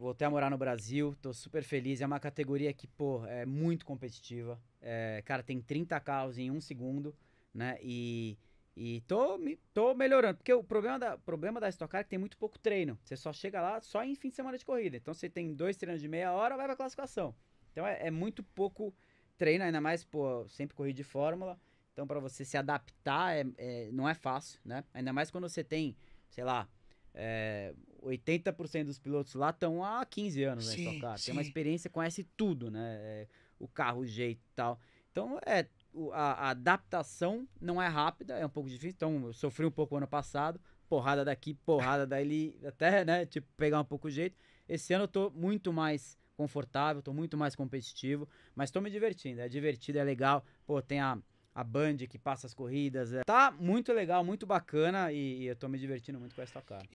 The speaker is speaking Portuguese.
voltei a morar no Brasil, tô super feliz. É uma categoria que, pô, é muito competitiva. É, cara, tem 30 carros em um segundo, né? E, e tô, me, tô melhorando. Porque o problema da, problema da Stock Car é que tem muito pouco treino. Você só chega lá só em fim de semana de corrida. Então você tem dois treinos de meia hora, vai pra classificação. Então é, é muito pouco treino, ainda mais, pô, sempre corri de fórmula. Então para você se adaptar é, é, não é fácil, né? Ainda mais quando você tem, sei lá, é, 80% dos pilotos lá estão há 15 anos né, sim, na Stock Car. Tem uma experiência, conhece tudo, né? É, o carro, o jeito e tal. Então, é, a, a, adaptação não é rápida, é um pouco difícil. Então, eu sofri um pouco ano passado. Porrada daqui, porrada dali, até, né? Tipo, pegar um pouco o jeito. Esse ano eu tô muito mais confortável, tô muito mais competitivo, mas tô me divertindo. É divertido, é legal. Pô, tem a, a Band que passa as corridas. É... Tá muito legal, muito bacana e, e, eu tô me divertindo muito com essa cara.